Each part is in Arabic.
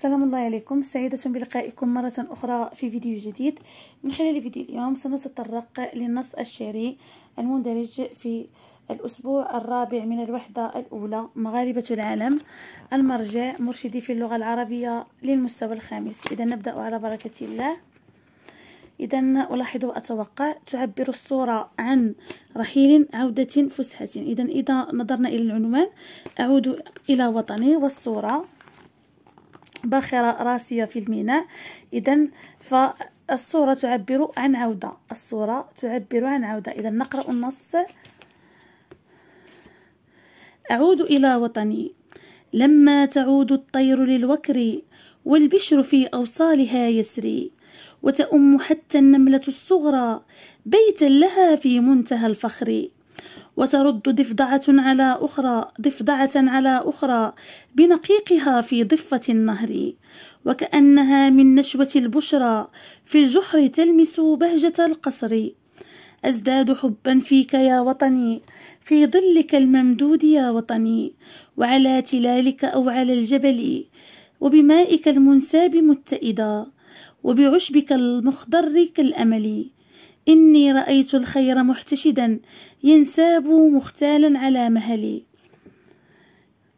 السلام الله عليكم سعيدة بلقائكم مرة أخرى في فيديو جديد من خلال فيديو اليوم سنتطرق للنص الشعري المندرج في الأسبوع الرابع من الوحدة الأولى مغاربة العالم المرجع مرشدي في اللغة العربية للمستوى الخامس إذا نبدأ على بركة الله إذا ألاحظ وأتوقع تعبر الصورة عن رحيل عودة فسحة إذا إذا نظرنا إلى العنوان أعود إلى وطني والصورة باخرة راسية في الميناء إذا فالصورة تعبر عن عودة الصورة تعبر عن عودة إذا نقرأ النص أعود إلى وطني لما تعود الطير للوكر والبشر في أوصالها يسري وتأم حتى النملة الصغرى بيتا لها في منتهى الفخر وترد ضفدعة على أخرى ضفدعة على أخرى بنقيقها في ضفة النهر وكأنها من نشوة البشرى في الجحر تلمس بهجة القصر أزداد حبا فيك يا وطني في ظلك الممدود يا وطني وعلى تلالك أو على الجبل وبمائك المنساب متئدا وبعشبك المخضر كالأمل إني رأيت الخير محتشدا ينساب مختالا على مهلي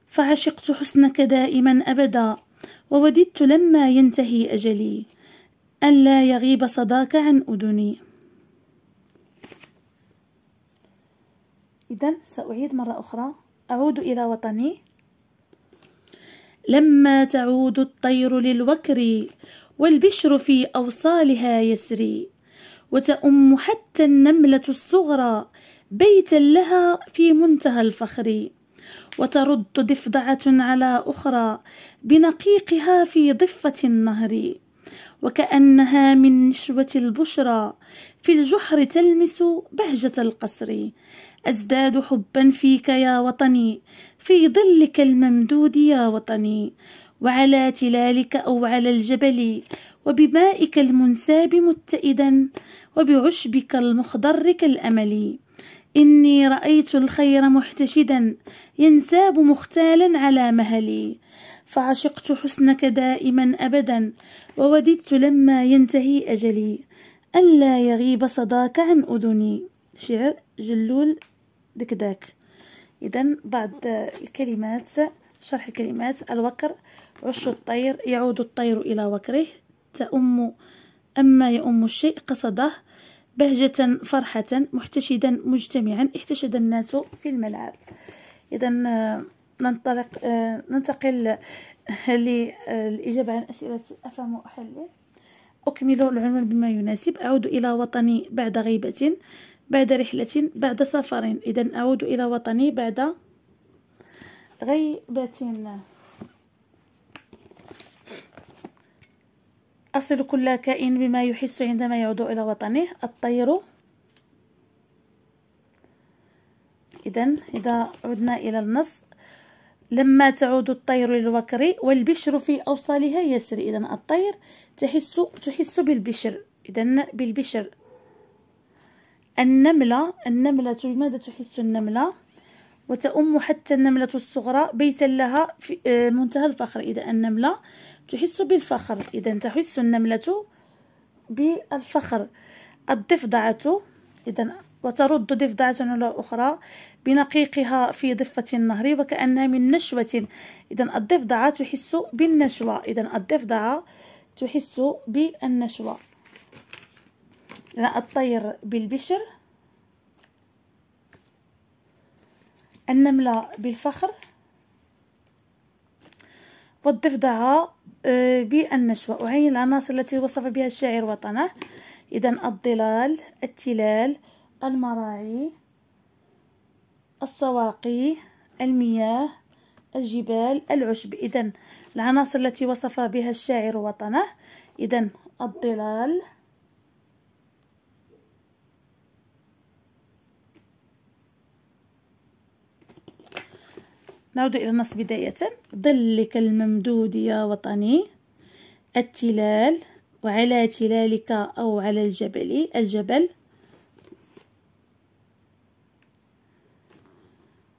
فعشقت حسنك دائما أبدا ووددت لما ينتهي أجلي أن لا يغيب صداك عن أذني إذا سأعيد مرة أخرى أعود إلى وطني لما تعود الطير للوكر والبشر في أوصالها يسري وتأم حتى النملة الصغرى بيتا لها في منتهى الفخر وترد ضفدعة على أخرى بنقيقها في ضفة النهر وكأنها من نشوة البشرى في الجحر تلمس بهجة القصر أزداد حبا فيك يا وطني في ظلك الممدود يا وطني وعلى تلالك أو على الجبل وبمائك المنساب متئدا وبعشبك المخضر كالأمل إني رأيت الخير محتشدا ينساب مختالا على مهلي فعشقت حسنك دائما أبدا ووددت لما ينتهي أجلي ألا يغيب صداك عن أذني شعر جلول دكداك إذا بعد الكلمات شرح الكلمات الوكر عش الطير يعود الطير إلى وكره تأم أما يؤم الشيء قصده بهجة فرحة محتشدا مجتمعا احتشد الناس في الملعب إذا آه، ننطلق آه، ننتقل آه، للإجابة عن أسئلة أفهم وأحلل أكمل العنوان بما يناسب أعود إلى وطني بعد غيبة بعد رحلة بعد سفر إذا أعود إلى وطني بعد غيبة أصل كل كائن بما يحس عندما يعود إلى وطنه الطير إذا إذا عدنا إلى النص لما تعود الطير للوكر والبشر في أوصالها يسري إذا الطير تحس تحس بالبشر إذا بالبشر النملة النملة بماذا تحس النملة وتؤم حتى النملة الصغرى بيتا لها في آه، منتهى الفخر إذا النملة تحس بالفخر إذا تحس النملة بالفخر الضفدعة إذا وترد ضفدعة على أخرى بنقيقها في ضفة النهر وكأنها من نشوة إذا الضفدعة تحس بالنشوة إذا الضفدعة تحس بالنشوة لا الطير بالبشر النملة بالفخر والضفدعة آه، بالنشوة أعين العناصر التي وصف بها الشاعر وطنه إذا الظلال التلال المراعي السواقي المياه الجبال العشب إذا العناصر التي وصف بها الشاعر وطنه إذا الظلال نعود إلى النص بداية ظلك الممدود يا وطني التلال وعلى تلالك أو على الجبل الجبل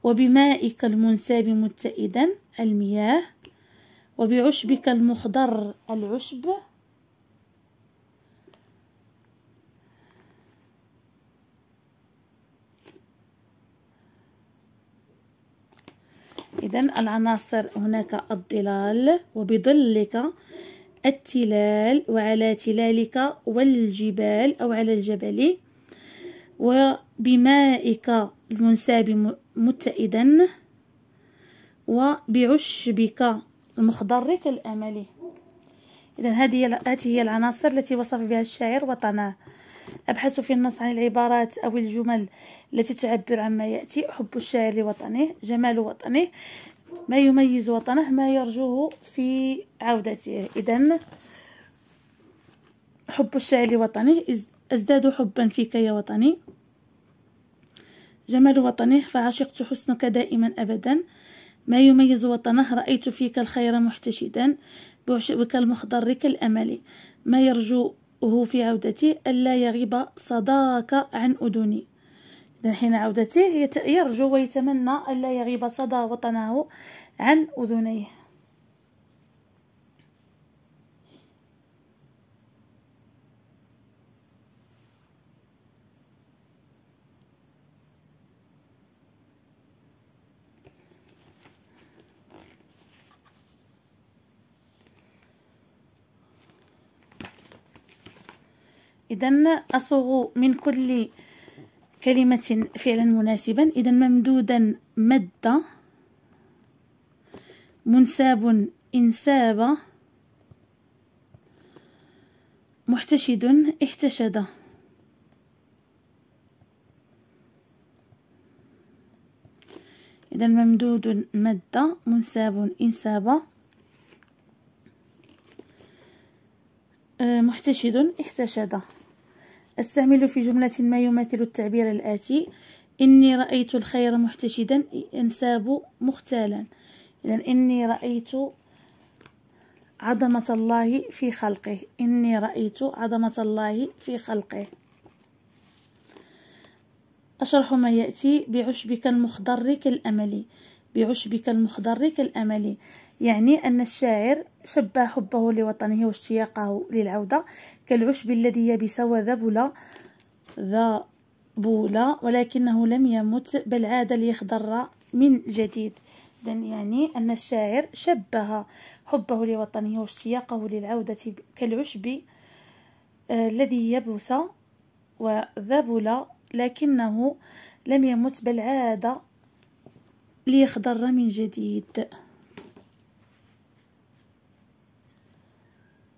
وبمائك المنساب متئدا المياه وبعشبك المخضر العشب إذا العناصر هناك الظلال وبظلك التلال وعلى تلالك والجبال أو على الجبل وبمائك المنساب متئدا وبعشبك المخضر كالامل إذا هذه هي العناصر التي وصف بها الشاعر وطنه أبحث في النص عن العبارات أو الجمل التي تعبر عما يأتي حب الشاعر لوطنه جمال وطنه ما يميز وطنه ما يرجوه في عودته إذا حب الشاعر لوطنه أزداد حبا فيك يا وطني جمال وطنه فعشقت حسنك دائما أبدا ما يميز وطنه رأيت فيك الخير محتشدا بعشقك المخضر كالأمل ما يرجو وهو في عودته ألا يغيب صداك عن أذني إذا حين عودته يرجو ويتمنى ألا يغيب صدى وطنه عن أذنيه إذا أصوغ من كل كلمة فعلا مناسبا إذا ممدودا مد منساب إنساب محتشد احتشد إذا ممدود مد منساب إنساب آه، محتشد احتشد استعمل في جملة ما يماثل التعبير الآتي إني رأيت الخير محتشدا أنساب مختالا إذن إني رأيت عظمة الله في خلقه إني رأيت عظمة الله في خلقه أشرح ما يأتي بعشبك المخضر كالأمل بعشبك المخضر كالأمل يعني أن الشاعر شبه حبه لوطنه واشتياقه للعودة كالعشب الذي يبس وذبل ذبول ولكنه لم يمت بل عاد ليخضر من جديد إذا يعني أن الشاعر شبه حبه لوطنه واشتياقه للعودة كالعشب آه، الذي يبس وذبل لكنه لم يمت بل عاد ليخضر من جديد